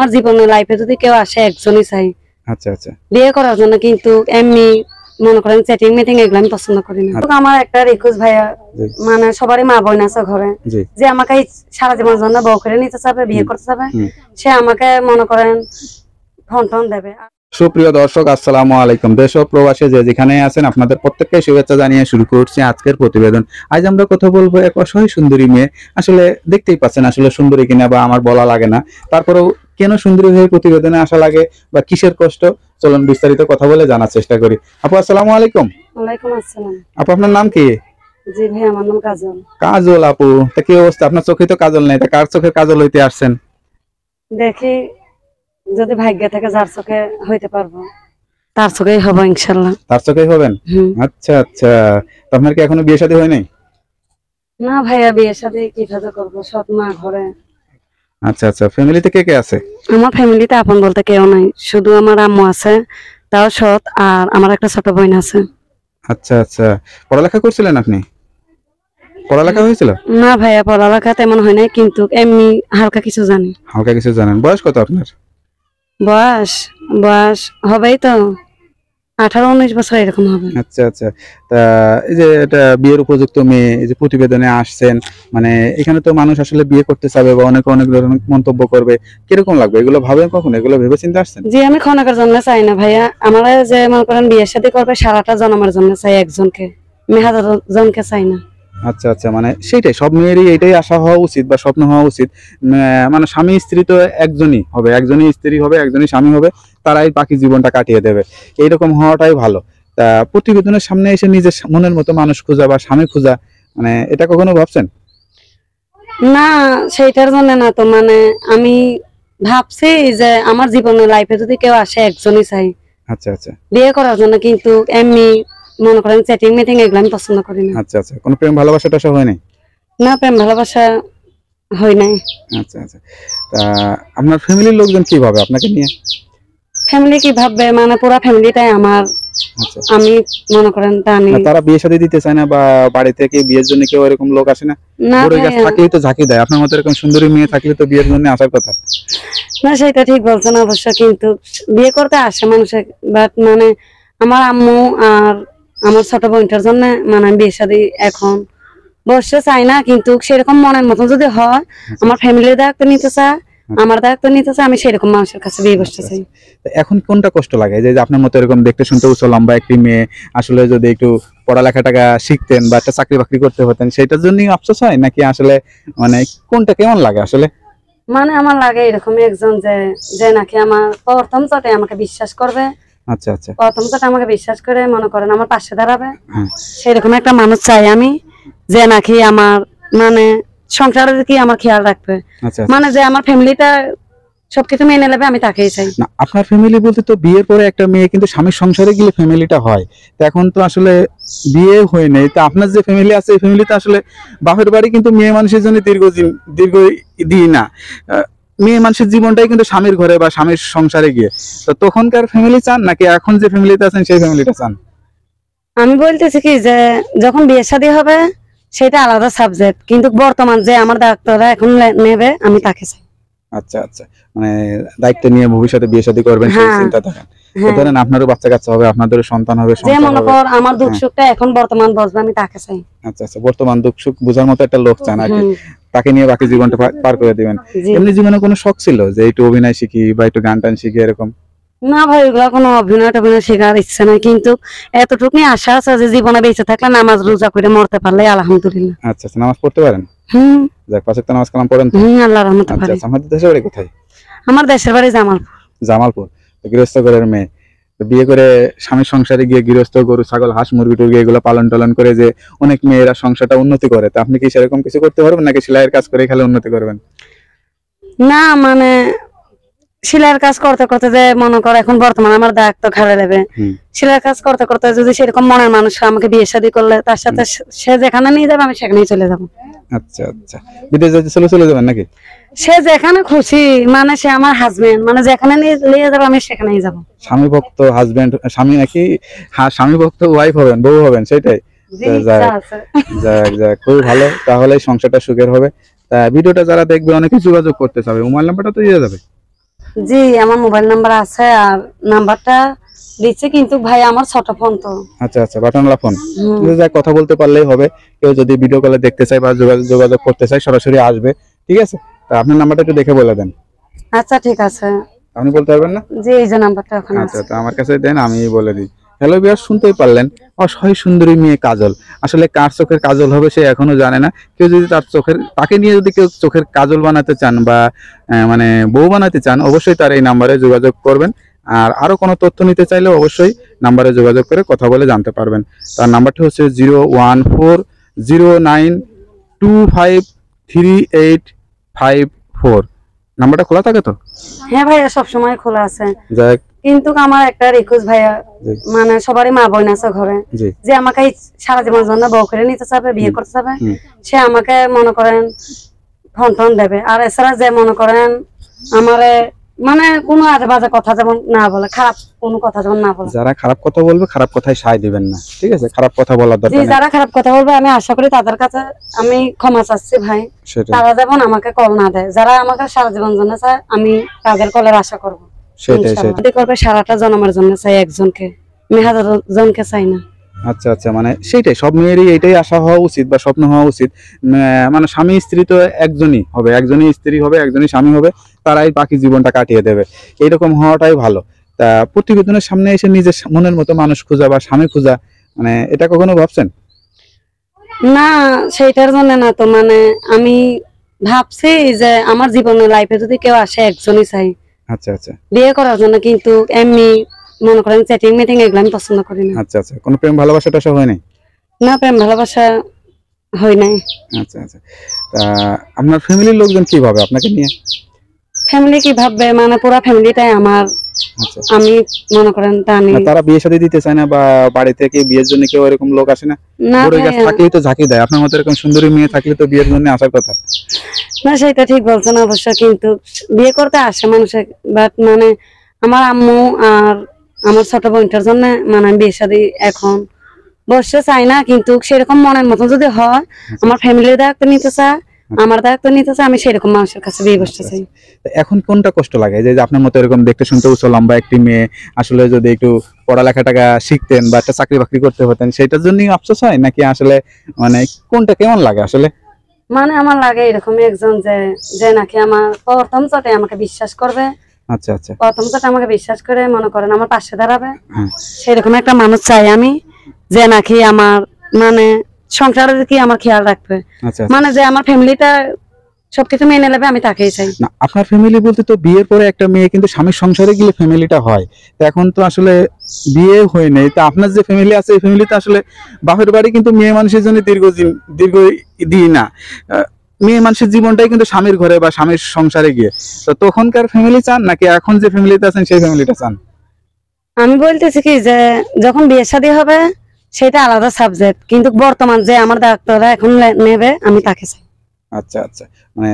আমার জীবনে লাইফে যদি কেউ আসে একজনই চাই আচ্ছা আচ্ছা বিয়ে করার জন্য কিন্তু এমনি মনে করেন চ্যাটিং মিটিং এগুলো আমি পছন্দ করি না আচ্ছা। আমার একটা রিকোয়েস্ট ভাইয়া মানে সবারই মা বোন আছে ঘরে যে আমাকে সারা জীবন জন্য বউ করে নিতে চাবে বিয়ে করতে চাবে সে আমাকে মনে করেন ফোন টোন দেবে সুপ্রিয় দর্শক আসসালামু আলাইকুম দেশ ও প্রবাসে যে যেখানে আছেন আপনাদের প্রত্যেককে শুভেচ্ছা জানিয়ে শুরু করছি আজকের প্রতিবেদন আজ আমরা কথা বলবো এক অসহায় সুন্দরী মেয়ে আসলে দেখতেই পাচ্ছেন আসলে সুন্দরী কিনা বা আমার বলা লাগে না তারপরেও কেন সুন্দরী হয়ে প্রতিবেদনে আসা লাগে বা কিসের কষ্ট চলুন বিস্তারিত কথা বলে জানার চেষ্টা করি আপু আসসালামু আলাইকুম ওয়ালাইকুম আসসালাম আপু আপনার নাম কি জি ভাই আমার নাম কাজল কাজল আপু তা কি অবস্থা আপনার চোখে তো কাজল নেই তা কার চোখে কাজল হইতে আসছেন দেখি যদি ভাগ্য থাকে যার চোখে হইতে পারবো তার চোখেই হব ইনশাল্লাহ তার চোখেই হবেন আচ্ছা আচ্ছা আপনার কি এখনো বিয়ে শাদী হয় নাই না ভাইয়া বিয়ে শাদী কিভাবে করবো সব মা ঘরে আচ্ছা আচ্ছা ফ্যামিলিতে কে কে আছে আমার ফ্যামিলিতে আপন বলতে কেউ নাই শুধু আমার আম্মু আছে তাও সৎ আর আমার একটা ছোট বোন আছে আচ্ছা আচ্ছা পড়ালেখা করছিলেন আপনি পড়ালেখা হয়েছিল না ভাইয়া পড়ালেখা তেমন হয় নাই কিন্তু এমনি হালকা কিছু জানি হালকা কিছু জানেন বয়স কত আপনার বয়স বয়স হবেই তো আঠারো উনিশ বছর এরকম হবে আচ্ছা আচ্ছা তা এই যে এটা বিয়ের উপযুক্ত মেয়ে এই যে প্রতিবেদনে আসছেন মানে এখানে তো মানুষ আসলে বিয়ে করতে চাবে বা অনেক অনেক ধরনের মন্তব্য করবে কিরকম লাগবে এগুলো ভাবে কখন এগুলো ভেবে চিন্তা আসছেন জি আমি খনাকার জন্য চাই না ভাইয়া আমরা যে মনে করেন বিয়ের সাথে করবে সারাটা আমার জন্য চাই একজনকে আমি হাজার জনকে চাই না আচ্ছা আচ্ছা মানে সেইটাই সব মেয়েরই এটাই আশা হওয়া উচিত বা স্বপ্ন হওয়া উচিত মানে স্বামী স্ত্রী তো একজনই হবে একজনই স্ত্রী হবে একজনই স্বামী হবে তারাই বাকি জীবনটা কাটিয়ে দেবে এইরকম হওয়াটাই ভালো তা প্রতিবেদনের সামনে এসে নিজের মনের মতো মানুষ খোঁজা বা স্বামী খোঁজা মানে এটা কখনো ভাবছেন না সেইটার জন্য না তো মানে আমি ভাবছি যে আমার জীবনের লাইফে যদি কেউ আসে একজনই চাই আচ্ছা আচ্ছা বিয়ে করার জন্য কিন্তু এমনি মনে করেন চ্যাটিং মিটিং এগুলো আমি পছন্দ করি না আচ্ছা আচ্ছা কোনো প্রেম ভালোবাসাটা সহ হয় নাই না প্রেম ভালোবাসা হয় নাই আচ্ছা আচ্ছা তা আপনার ফ্যামিলির লোকজন কি ভাবে আপনাকে নিয়ে ফ্যামিলি কি ভাববে মানে পুরো ফ্যামিলিটাই আমার আচ্ছা, আচ্ছা। আমি মনে করেন তা আমি তারা বিয়ে শাদী দিতে চায় না বা বাড়ি থেকে বিয়ের জন্য কেউ এরকম লোক আসে না বুড়ো গাছ থাকলেই তো ঝাঁকি দেয় আপনার মতো এরকম সুন্দরী মেয়ে থাকলে তো বিয়ের জন্য আসার কথা না সেটা ঠিক বলছেন অবশ্য কিন্তু বিয়ে করতে আসে মানুষে বাট মানে আমার আম্মু আর আমার ছোট বোনটার জন্য মানে আমি বিয়ে শাদি এখন বসে চাই না কিন্তু সেরকম মনের মতন যদি হয় আমার ফ্যামিলির দায়িত্ব নিতে চায় আমার দায়িত্ব নিতে চাই আমি সেরকম মানুষের কাছে বিয়ে বসতে আচ্ছা, চাই আচ্ছা। এখন কোনটা কষ্ট লাগে যে আপনার মতো এরকম দেখতে শুনতে উচ্চ লম্বা একটি মেয়ে আসলে যদি একটু পড়ালেখা টাকা শিখতেন বা একটা চাকরি বাকরি করতে হতেন সেটার জন্যই আফসোস হয় নাকি আসলে মানে কোনটা কেমন লাগে আসলে মানে আমার লাগে এরকম একজন যে যে নাকি আমার প্রথম চটে আমাকে বিশ্বাস করবে আচ্ছা আচ্ছা প্রথম কথা আমাকে বিশ্বাস করে মনে করেন আমার পাশে দাঁড়াবে হ্যাঁ। সেরকম একটা মানুষ চাই আমি যে নাকি আমার মানে সংসারের কি আমার খেয়াল রাখবে আচ্ছা, আচ্ছা। মানে যে আমার ফ্যামিলিটা সবকিছু মেনে নেবে আমি তাকেই চাই না আপনার ফ্যামিলি বলতে তো বিয়ের পরে একটা মেয়ে কিন্তু স্বামীর সংসারে গেলে ফ্যামিলিটা হয় তো এখন তো আসলে বিয়ে হয় নাই তো আপনার যে ফ্যামিলি আছে এই ফ্যামিলিতে আসলে বাপের বাড়ি কিন্তু মেয়ে মানুষের জন্য দীর্ঘদিন দীর্ঘ দিই না মেয়ে মানুষের জীবনটাই কিন্তু স্বামীর ঘরে বা স্বামীর সংসারে গিয়ে তো তখনকার ফ্যামিলি চান নাকি এখন যে ফ্যামিলিতে আছেন সেই ফ্যামিলিটা চান আমি বলতেছি কি যে যখন বিয়ে শাদী হবে সেটা আলাদা সাবজেক্ট কিন্তু বর্তমান যে আমার ডাক্তাররা এখন নেবে আমি তাকে চাই আচ্ছা আচ্ছা মানে দায়িত্ব নিয়ে ভবিষ্যতে বিয়ে শাদী করবেন সেই হ্যাঁ, চিন্তা থাকেন হ্যাঁ। ধরেন আপনারও বাচ্চা কাচ্চা হবে আপনাদেরও সন্তান হবে যে মনে কর আমার হ্যাঁ। দুঃখ সুখটা এখন বর্তমান বসবে আমি তাকে চাই আচ্ছা আচ্ছা বর্তমান দুঃখ সুখ বোঝার মতো একটা লোক চান আর কি তাকে নিয়ে বাকি জীবনটা পার করে দিবেন এমনি জীবনে কোনো শখ ছিল যে একটু অভিনয় শিখি বা একটু গান টান শিখি এরকম না ভাই ওগুলো কোনো অভিনয় টভিনয় শেখার ইচ্ছা নাই কিন্তু এতটুকুই আশা আছে যে জীবনে বেঁচে থাকলে নামাজ রোজা করে মরতে পারলে আলহামদুলিল্লাহ আচ্ছা আচ্ছা নামাজ পড়তে পারেন হুম যাক পাঁচ নামাজ কালাম পড়েন হুম আল্লাহর রহমতে আচ্ছা, আচ্ছা আমাদের দেশের বাড়ি কোথায় আমার দেশের বাড়ি জামালপুর জামালপুর গৃহস্থ ঘরের মেয়ে বিয়ে করে স্বামীর সংসারে গিয়ে গৃহস্থ গরু ছাগল হাঁস মুরগি টুরগি এগুলো পালন টালন করে যে অনেক মেয়েরা সংসারটা উন্নতি করে তো আপনি কি সেরকম কিছু করতে পারবেন নাকি সেলাইয়ের কাজ করে খেলে উন্নতি করবেন না মানে সেলাইয়ের কাজ করতে করতে যে মনে করো এখন বর্তমানে আমার দাগ তো খাড়া দেবে সেলাইয়ের কাজ করতে করতে যদি সেরকম মনের মানুষ আমাকে বিয়ে শাদি করলে তার সাথে সে যেখানে নিয়ে যাবে আমি সেখানেই চলে যাবো আচ্ছা আচ্ছা বিদেশ যাচ্ছে চলে চলে যাবেন নাকি সে যেখানে খুশি মানে সে আমার হাজবেন্ড মানে যেখানে নিয়ে যাবো আমি সেখানেই যাব স্বামী ভক্ত হাজবেন্ড স্বামী নাকি হ্যাঁ, স্বামী ভক্ত ওয়াইফ হবেন বউ হবেন সেটাই আচ্ছা, আচ্ছা, কথা বলতে পারলেই হবে কেউ যদি ভিডিও কলে দেখতে চাই বা যোগাযোগ করতে চাই সরাসরি আসবে ঠিক আছে তা আপনার নাম্বারটা একটু দেখে বলে দেন আচ্ছা ঠিক আছে আপনি বলতে পারবেন না জি এই যে নাম্বারটা ওখানে আচ্ছা তো আমার কাছে দেন আমি বলে দিই হ্যালো বিয়ার শুনতেই পারলেন অসহায় সুন্দরী মেয়ে কাজল আসলে কার চোখের কাজল হবে সে এখনো জানে না কেউ যদি তার চোখের তাকে নিয়ে যদি কেউ চোখের কাজল বানাতে চান বা মানে বউ বানাতে চান অবশ্যই তার এই নাম্বারে যোগাযোগ করবেন আর আরও কোনো তথ্য নিতে চাইলে অবশ্যই নাম্বারে যোগাযোগ করে কথা বলে জানতে পারবেন তার নাম্বারটি হচ্ছে zero one four zero nine two five three eight নাম্বারটা খোলা থাকে তো হ্যাঁ ভাইয়া সব সময় খোলা আছে কিন্তু আমার একটা রিকোয়েস্ট ভাইয়া মানে সবারই মা বোন আছে ঘরে যে আমাকে সারা জীবন জন্য বউ করে নিতে চাবে বিয়ে করতে চাবে সে আমাকে মনে করেন ফোন ফোন দেবে আর এছাড়া যে মনে করেন আমারে মানে কোনো আজে বাজে কথা যেমন না বলে খারাপ কোনো কথা যেমন না বলে যারা খারাপ কথা বলবে খারাপ কথাই সাই দিবেন না ঠিক আছে খারাপ কথা বলার দরকার যারা খারাপ কথা বলবে আমি আশা করি তাদের কাছে আমি ক্ষমা চাচ্ছি ভাই তারা যেমন আমাকে কল না দেয় যারা আমাকে সারা জীবন জন্য চায় আমি তাদের কলের আশা করবো সেটাই সেটাই করবে সারাটা জন্মের জন্য চাই একজনকে আমি হাজার জনকে চাই না আচ্ছা আচ্ছা মানে সেইটাই সব মেয়েরই এটাই আশা হওয়া উচিত বা স্বপ্ন হওয়া উচিত মানে স্বামী স্ত্রী তো একজনই হবে একজনই স্ত্রী হবে একজনই স্বামী হবে তারাই বাকি জীবনটা কাটিয়ে দেবে এইরকম হওয়াটাই ভালো তা প্রতিবেদনের সামনে এসে নিজের মনের মতো মানুষ খোঁজা বা স্বামী খোঁজা মানে এটা কখনো ভাবছেন না সেইটার জন্য না তো মানে আমি ভাবছি যে আমার জীবনের লাইফে যদি কেউ আসে একজনই চাই আচ্ছা আচ্ছা বিয়ে করার জন্য কিন্তু এমনি মনে করেন চ্যাটিং মিটিং এগুলো আমি পছন্দ করি না আচ্ছা আচ্ছা কোনো প্রেম ভালোবাসা টাসা হয় নাই না প্রেম ভালোবাসা হয় নাই আচ্ছা আচ্ছা তা আপনার ফ্যামিলির লোকজন কি ভাবে আপনাকে নিয়ে ফ্যামিলি কি ভাববে মানে পুরো ফ্যামিলিটাই আমার আচ্ছা, আচ্ছা। আমি মনে করেন তা আমি তারা বিয়ে শাদী দিতে চায় না বা বাড়ি থেকে বিয়ের জন্য কেউ এরকম লোক আসে না ওই গাছ থাকলেই তো ঝাঁকি দেয় আপনার মতো এরকম সুন্দরী মেয়ে থাকলে তো বিয়ের জন্য আসার কথা না সেটা ঠিক বলছেন অবশ্য কিন্তু বিয়ে করতে আসে মানুষে বাট মানে আমার আম্মু আর আমার ছোট বোনটার জন্য মানে আমি বিয়ে সাদি এখন বসে চাই না কিন্তু সেরকম মনের মতন যদি হয় আচ্ছা। আমার ফ্যামিলির দায়িত্ব নিতে চায় আচ্ছা। আমার দায়িত্ব নিতে চাই আমি সেরকম মানুষের কাছে বিয়ে বসতে চাই আচ্ছা। এখন কোনটা কষ্ট লাগে যে আপনার মতো এরকম দেখতে শুনতে উচ্চ লম্বা একটি মেয়ে আসলে যদি একটু পড়ালেখা টাকা শিখতেন বা একটা চাকরি বাকরি করতে হতেন সেটার জন্যই আফসোস হয় নাকি আসলে মানে কোনটা কেমন লাগে আসলে মানে আমার লাগে এরকম একজন যে যে নাকি আমার প্রথম চটে আমাকে বিশ্বাস করবে আচ্ছা আচ্ছা প্রথম কথা আমাকে বিশ্বাস করে মনে করেন আমার পাশে দাঁড়াবে হ্যাঁ। সেরকম একটা মানুষ চাই আমি যে নাকি আমার মানে সংসারের কি আমার খেয়াল রাখবে আচ্ছা, আচ্ছা। মানে যে আমার ফ্যামিলিটা সবকিছু মেনে নেবে আমি তাকেই চাই না আপনার ফ্যামিলি বলতে তো বিয়ের পরে একটা মেয়ে কিন্তু স্বামীর সংসারে গেলে ফ্যামিলিটা হয় তো এখন তো আসলে বিয়ে হয়ে নেই তা আপনার যে ফ্যামিলি আছে এই ফ্যামিলিতে আসলে বাপের বাড়ি কিন্তু মেয়ে মানুষের জন্য দীর্ঘদিন দীর্ঘ দিই না মেয়ে মানুষের জীবনটাই কিন্তু স্বামীর ঘরে বা স্বামীর সংসারে গিয়ে তো তখনকার ফ্যামিলি চান নাকি এখন যে ফ্যামিলিতে আছেন সেই ফ্যামিলিটা চান আমি বলতেছি কি যে যখন বিয়ে শাদী হবে সেটা আলাদা সাবজেক্ট কিন্তু বর্তমান যে আমার ডাক্তাররা এখন নেবে আমি তাকে চাই আচ্ছা আচ্ছা মানে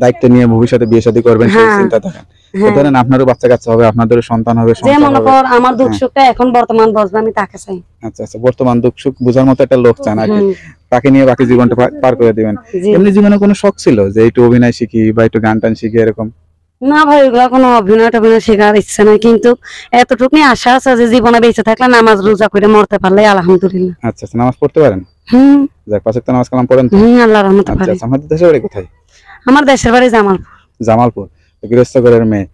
দায়িত্ব নিয়ে ভবিষ্যতে বিয়ে শাদী করবেন সেই হ্যাঁ। চিন্তা থাকেন হ্যাঁ। ধরেন আপনারও বাচ্চা কাচ্চা হবে আপনাদেরও সন্তান হবে আমার দুঃখ হ্যাঁ। সুখটা এখন বর্তমান বসবে আমি তাকে চাই আচ্ছা আচ্ছা বর্তমান দুঃখ সুখ বোঝার মতো একটা লোক চান আর তাকে নিয়ে বাকি জীবনটা পার করে দিবেন এমনি জীবনে কোনো শখ ছিল যে একটু অভিনয় শিখি বা একটু গান টান শিখি এরকম না ভাই ওগুলো কোনো অভিনয় টভিনয় শেখার ইচ্ছা নাই কিন্তু এতটুকুনি আশা আছে যে জীবনে বেঁচে থাকলে নামাজ রোজা করে মরতে পারলে আলহামদুলিল্লাহ আচ্ছা আচ্ছা নামাজ পড়তে পারেন হুম যাক পাঁচ নামাজ কালাম পড়েন হুম আল্লাহর রহমতে আচ্ছা আমাদের আচ্ছা, দেশের বাড়ি কোথায় আমার দেশের বাড়ি জামালপুর জামালপুর গৃহস্থ ঘরের মেয়ে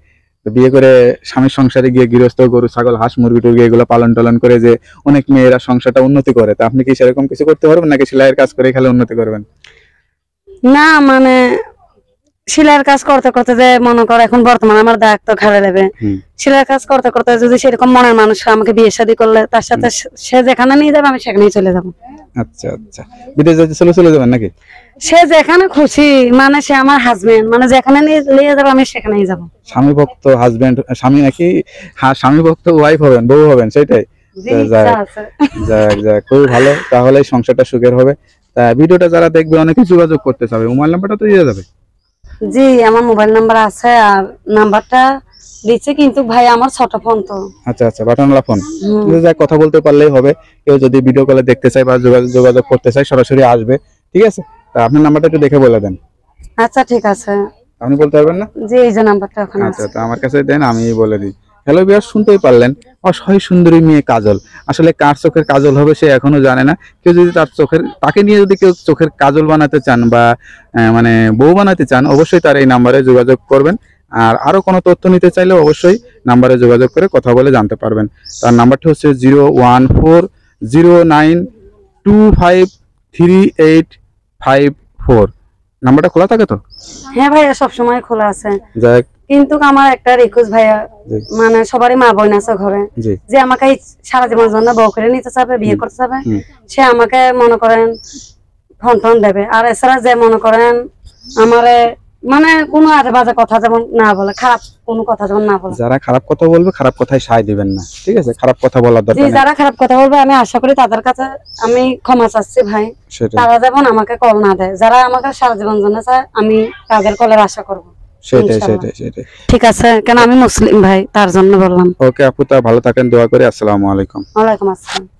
তো বিয়ে করে স্বামীর সংসারে গিয়ে গৃহস্থ গরু ছাগল হাঁস মুরগি টুরগি এগুলো পালন টালন করে যে অনেক মেয়েরা সংসারটা উন্নতি করে তা আপনি কি সেরকম কিছু করতে পারবেন নাকি সেলাইয়ের কাজ করে খেলে উন্নতি করবেন না মানে শিলার কাজ করতে করতে যে মনে করো এখন বর্তমানে আমার দাগ তো খাড়ে দেবে শিলার কাজ করতে করতে যদি সেরকম মনের মানুষ আমাকে বিয়ে শাদী করলে তার সাথে সে যেখানে নিয়ে যাবে আমি সেখানেই চলে যাবো আচ্ছা আচ্ছা বিদেশ যাচ্ছে চলে চলে যাবেন নাকি সে যেখানে খুশি মানে সে আমার হাজবেন্ড মানে যেখানে নিয়ে আমি যাব স্বামী ভক্ত হাজবেন্ড স্বামী নাকি হ্যাঁ স্বামী ভক্ত ওয়াইফ হবেন বউ হবেন সেটাই খুবই ভালো তাহলে সংসারটা সুখের হবে তা যারা দেখবে যোগাযোগ করতে চাবে মোবাইল নাম্বারটা তো দিয়ে যাবে জি আমার মোবাইল নাম্বার আছে আর নাম্বারটা দিচ্ছে কিন্তু ভাই আমার ছোট ফোন তো আচ্ছা আচ্ছা বাটনওয়ালা ফোন তুমি যা কথা বলতে পারলেই হবে কেউ যদি ভিডিও কলে দেখতে চায় বা যোগাযোগ করতে চায় সরাসরি আসবে ঠিক আছে তা আপনার নাম্বারটা একটু দেখে বলে দেন আচ্ছা ঠিক আছে আপনি বলতে পারবেন না জি এই যে নাম্বারটা এখন আচ্ছা তো আচ্ছা, আমার কাছে দেন আমি বলে দিই হ্যালো বিয়ার শুনতেই পারলেন অসহায় সুন্দরী মেয়ে কাজল আসলে কার চোখের কাজল হবে সে এখনো জানে না কেউ যদি তার চোখের তাকে নিয়ে যদি কেউ চোখের কাজল বানাতে চান বা মানে বউ বানাতে চান অবশ্যই তার এই নাম্বারে যোগাযোগ করবেন আর আরও কোনো তথ্য নিতে চাইলে অবশ্যই নাম্বারে যোগাযোগ করে কথা বলে জানতে পারবেন তার নাম্বারটি হচ্ছে zero one four zero nine two five three eight five four নাম্বারটা খোলা থাকে তো হ্যাঁ ভাইয়া সবসময় খোলা আছে যাক কিন্তু আমার একটা রিকোয়েস্ট ভাইয়া মানে সবারই মা বোন আছে ঘরে যে আমাকে সারা জীবন জন্য বউ করে নিতে চাবে বিয়ে করতে চাবে সে আমাকে মনে করেন ফোন ফোন দেবে আর এছাড়া যে মনে করেন আমারে মানে কোনো আজে বাজে কথা যেমন না বলে খারাপ কোনো কথা যেমন না বলে যারা খারাপ কথা বলবে খারাপ কথাই সাই দিবেন না ঠিক আছে খারাপ কথা বলার দরকার যারা খারাপ কথা বলবে আমি আশা করি তাদের কাছে আমি ক্ষমা চাচ্ছি ভাই তারা যেমন আমাকে কল না দেয় যারা আমাকে সারা জীবন জন্য চায় আমি তাদের কলের আশা করব সেটাই সেটাই সেটাই ঠিক আছে কেন আমি মুসলিম ভাই তার জন্য বললাম ওকে আপু তা ভালো থাকেন দোয়া করি আসসালামু আলাইকুম ওয়ালাইকুম আসসালাম